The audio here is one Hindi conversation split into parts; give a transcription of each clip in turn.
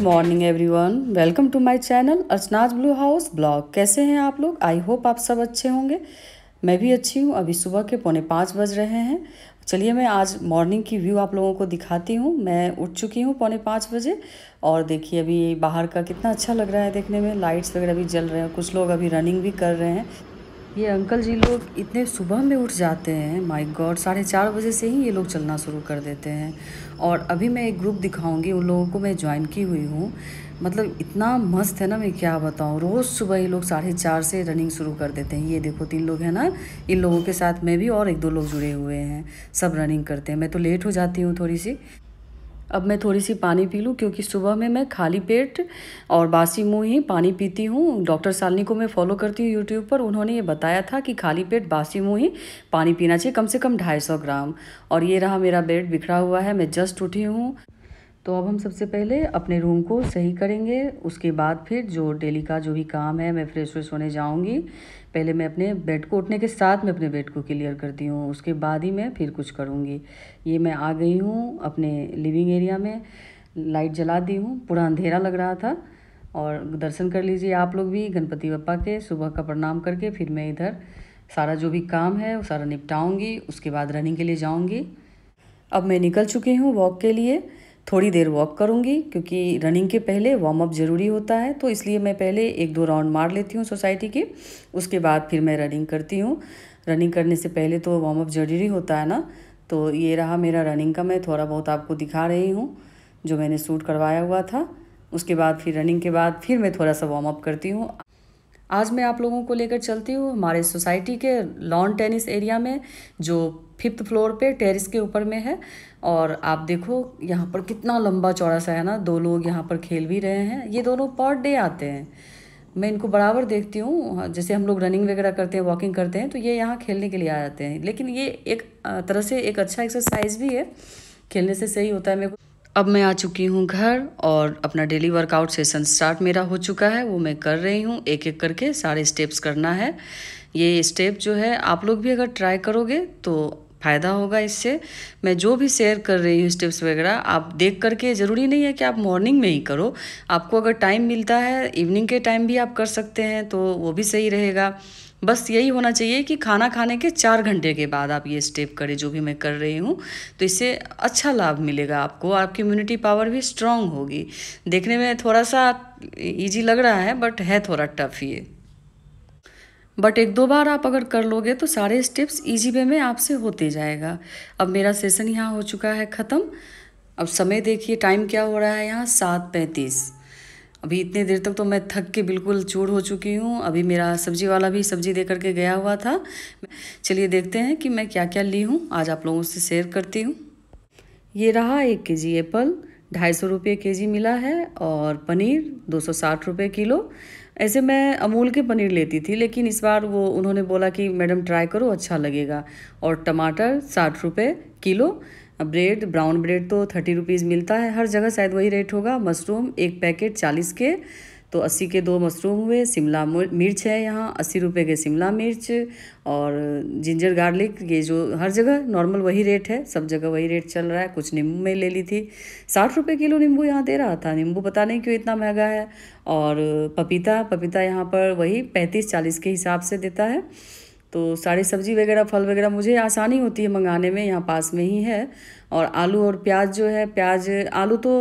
good morning one welcome to my channel Archana's blue house blog कैसे हैं आप लोग आई होप आप सब अच्छे होंगे मैं भी अच्छी हूँ अभी सुबह के पौने पाँच बज रहे हैं चलिए मैं आज मॉर्निंग की व्यू आप लोगों को दिखाती हूँ मैं उठ चुकी हूँ पौने पाँच बजे और देखिए अभी बाहर का कितना अच्छा लग रहा है देखने में लाइट्स वगैरह भी जल रहे हैं कुछ लोग अभी रनिंग भी कर रहे हैं ये अंकल जी लोग इतने सुबह में उठ जाते हैं माय गॉड साढ़े चार बजे से ही ये लोग चलना शुरू कर देते हैं और अभी मैं एक ग्रुप दिखाऊंगी उन लोगों को मैं ज्वाइन की हुई हूँ मतलब इतना मस्त है ना मैं क्या बताऊँ रोज़ सुबह ये लोग साढ़े चार से रनिंग शुरू कर देते हैं ये देखो तीन लोग हैं ना इन लोगों के साथ मैं भी और एक दो लोग जुड़े हुए हैं सब रनिंग करते हैं मैं तो लेट हो जाती हूँ थोड़ी सी अब मैं थोड़ी सी पानी पी लूँ क्योंकि सुबह में मैं खाली पेट और बासी मुँह ही पानी पीती हूँ डॉक्टर सालनी को मैं फॉलो करती हूँ यूट्यूब पर उन्होंने ये बताया था कि खाली पेट बासी मुँह ही पानी पीना चाहिए कम से कम ढाई सौ ग्राम और ये रहा मेरा बेड बिखरा हुआ है मैं जस्ट उठी हूँ तो अब हम सबसे पहले अपने रूम को सही करेंगे उसके बाद फिर जो डेली का जो भी काम है मैं फ्रेश व्रेश होने जाऊँगी पहले मैं अपने बेड को उठने के साथ मैं अपने बेड को क्लियर करती हूँ उसके बाद ही मैं फिर कुछ करूँगी ये मैं आ गई हूँ अपने लिविंग एरिया में लाइट जला दी हूँ पूरा अंधेरा लग रहा था और दर्शन कर लीजिए आप लोग भी गणपति बप्पा के सुबह का प्रणाम करके फिर मैं इधर सारा जो भी काम है वो सारा निपटाऊँगी उसके बाद रनिंग के लिए जाऊँगी अब मैं निकल चुकी हूँ वॉक के लिए थोड़ी देर वॉक करूँगी क्योंकि रनिंग के पहले वार्म अप ज़रूरी होता है तो इसलिए मैं पहले एक दो राउंड मार लेती हूँ सोसाइटी के उसके बाद फिर मैं रनिंग करती हूँ रनिंग करने से पहले तो वार्म अप ज़रूरी होता है ना तो ये रहा मेरा रनिंग का मैं थोड़ा बहुत आपको दिखा रही हूँ जो मैंने सूट करवाया हुआ था उसके बाद फिर रनिंग के बाद फिर मैं थोड़ा सा वार्म अप करती हूँ आज मैं आप लोगों को लेकर चलती हूँ हमारे सोसाइटी के लॉन टेनिस एरिया में जो फिफ्थ फ्लोर पे टेरिस के ऊपर में है और आप देखो यहाँ पर कितना लंबा चौड़ा सा है ना दो लोग यहाँ पर खेल भी रहे हैं ये दोनों पर डे आते हैं मैं इनको बराबर देखती हूँ जैसे हम लोग रनिंग वगैरह करते हैं वॉकिंग करते हैं तो ये यहाँ खेलने के लिए आ जाते हैं लेकिन ये एक तरह से एक अच्छा एक्सरसाइज भी है खेलने से सही होता है मेरे को अब मैं आ चुकी हूँ घर और अपना डेली वर्कआउट सेशन स्टार्ट मेरा हो चुका है वो मैं कर रही हूँ एक एक करके सारे स्टेप्स करना है ये स्टेप जो है आप लोग भी अगर ट्राई करोगे तो फ़ायदा होगा इससे मैं जो भी शेयर कर रही हूँ स्टेप्स वगैरह आप देख करके ज़रूरी नहीं है कि आप मॉर्निंग में ही करो आपको अगर टाइम मिलता है इवनिंग के टाइम भी आप कर सकते हैं तो वो भी सही रहेगा बस यही होना चाहिए कि खाना खाने के चार घंटे के बाद आप ये स्टेप करें जो भी मैं कर रही हूँ तो इससे अच्छा लाभ मिलेगा आपको आपकी इम्यूनिटी पावर भी स्ट्रांग होगी देखने में थोड़ा सा ईजी लग रहा है बट है थोड़ा टफ ये बट एक दो बार आप अगर कर लोगे तो सारे स्टेप्स इजी वे में आपसे होते जाएगा अब मेरा सेशन यहाँ हो चुका है ख़त्म अब समय देखिए टाइम क्या हो रहा है यहाँ सात पैंतीस अभी इतने देर तक तो मैं थक के बिल्कुल चूर हो चुकी हूँ अभी मेरा सब्जी वाला भी सब्जी दे करके गया हुआ था चलिए देखते हैं कि मैं क्या क्या ली हूँ आज आप लोगों से शेयर करती हूँ ये रहा एक के जी एप्पल ढाई सौ रुपये के जी मिला है और पनीर दो सौ साठ रुपये किलो ऐसे मैं अमूल के पनीर लेती थी लेकिन इस बार वो उन्होंने बोला कि मैडम ट्राई करो अच्छा लगेगा और टमाटर साठ रुपये किलो ब्रेड ब्राउन ब्रेड तो थर्टी रुपीज़ मिलता है हर जगह शायद वही रेट होगा मशरूम एक पैकेट चालीस के तो अस्सी के दो मशरूम हुए शिमला मिर्च है यहाँ अस्सी रुपये के शिमला मिर्च और जिंजर गार्लिक ये जो हर जगह नॉर्मल वही रेट है सब जगह वही रेट चल रहा है कुछ नींबू में ले ली थी साठ रुपये किलो नींबू यहाँ दे रहा था नींबू पता नहीं क्यों इतना महंगा है और पपीता पपीता यहाँ पर वही पैंतीस चालीस के हिसाब से देता है तो सारी सब्जी वगैरह फल वगैरह मुझे आसानी होती है मंगाने में यहाँ पास में ही है और आलू और प्याज जो है प्याज आलू तो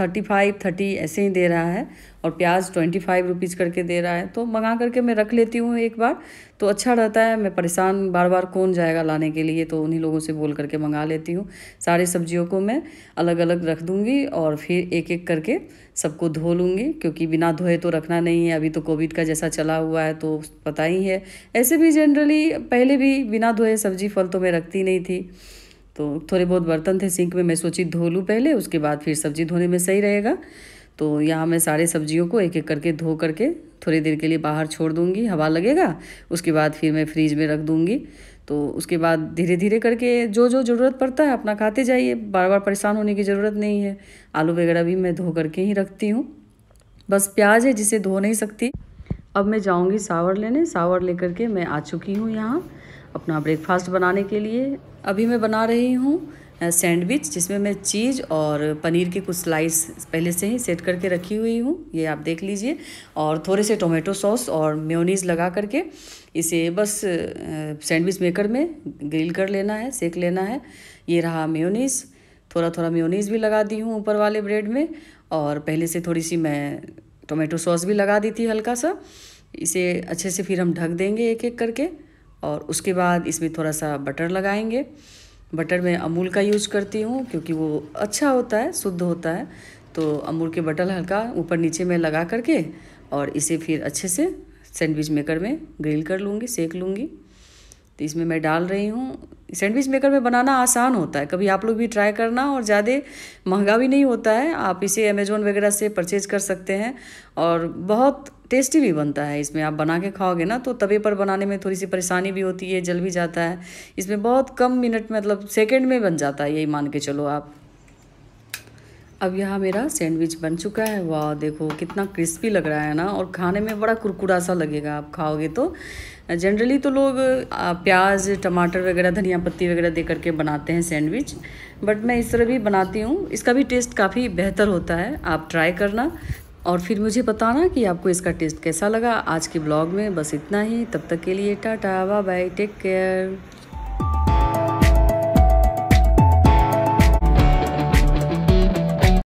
थर्टी फाइव थर्टी ऐसे ही दे रहा है और प्याज ट्वेंटी फाइव रुपीज़ करके दे रहा है तो मंगा करके मैं रख लेती हूँ एक बार तो अच्छा रहता है मैं परेशान बार बार कौन जाएगा लाने के लिए तो उन्हीं लोगों से बोल करके मंगा लेती हूँ सारी सब्जियों को मैं अलग अलग रख दूँगी और फिर एक एक करके सबको धो लूँगी क्योंकि बिना धोए तो रखना नहीं है अभी तो कोविड का जैसा चला हुआ है तो पता ही है ऐसे भी जनरली पहले भी बिना धोए सब्जी फल तो मैं रखती नहीं थी तो थोड़े बहुत बर्तन थे सिंक में मैं सोची धो लूँ पहले उसके बाद फिर सब्ज़ी धोने में सही रहेगा तो यहाँ मैं सारे सब्जियों को एक एक करके धो करके थोड़ी देर के लिए बाहर छोड़ दूँगी हवा लगेगा उसके बाद फिर मैं फ्रीज में रख दूँगी तो उसके बाद धीरे धीरे करके जो जो ज़रूरत पड़ता है अपना खाते जाइए बार बार परेशान होने की ज़रूरत नहीं है आलू वगैरह भी मैं धो करके ही रखती हूँ बस प्याज है जिसे धो नहीं सकती अब मैं जाऊँगी सावर लेने सावर लेकर के मैं आ चुकी हूँ यहाँ अपना ब्रेकफास्ट बनाने के लिए अभी मैं बना रही हूँ सैंडविच जिसमें मैं चीज़ और पनीर के कुछ स्लाइस पहले से ही सेट करके रखी हुई हूँ ये आप देख लीजिए और थोड़े से टोमेटो सॉस और म्योनीस लगा करके इसे बस सैंडविच मेकर में ग्रिल कर लेना है सेक लेना है ये रहा म्योनीस थोड़ा थोड़ा म्योनीस भी लगा दी हूँ ऊपर वाले ब्रेड में और पहले से थोड़ी सी मैं टोमेटो सॉस भी लगा दी थी हल्का सा इसे अच्छे से फिर हम ढक देंगे एक एक करके और उसके बाद इसमें थोड़ा सा बटर लगाएंगे बटर मैं अमूल का यूज़ करती हूँ क्योंकि वो अच्छा होता है शुद्ध होता है तो अमूल के बटर हल्का ऊपर नीचे में लगा करके और इसे फिर अच्छे से सैंडविच मेकर में ग्रिल कर लूँगी सेक लूँगी तो इसमें मैं डाल रही हूँ सैंडविच मेकर में बनाना आसान होता है कभी आप लोग भी ट्राई करना और ज़्यादा महंगा भी नहीं होता है आप इसे अमेज़ोन वगैरह से परचेज कर सकते हैं और बहुत टेस्टी भी बनता है इसमें आप बना के खाओगे ना तो तवे पर बनाने में थोड़ी सी परेशानी भी होती है जल भी जाता है इसमें बहुत कम मिनट मतलब सेकेंड में बन जाता है यही मान के चलो आप अब यहाँ मेरा सैंडविच बन चुका है वाह देखो कितना क्रिस्पी लग रहा है ना और खाने में बड़ा कुरकुरा सा लगेगा आप खाओगे तो जनरली तो लोग प्याज टमाटर वगैरह धनिया पत्ती वगैरह दे करके बनाते हैं सैंडविच बट मैं इस तरह भी बनाती हूँ इसका भी टेस्ट काफ़ी बेहतर होता है आप ट्राई करना और फिर मुझे बताना कि आपको इसका टेस्ट कैसा लगा आज के ब्लॉग में बस इतना ही तब तक के लिए टाटा बाय टेक केयर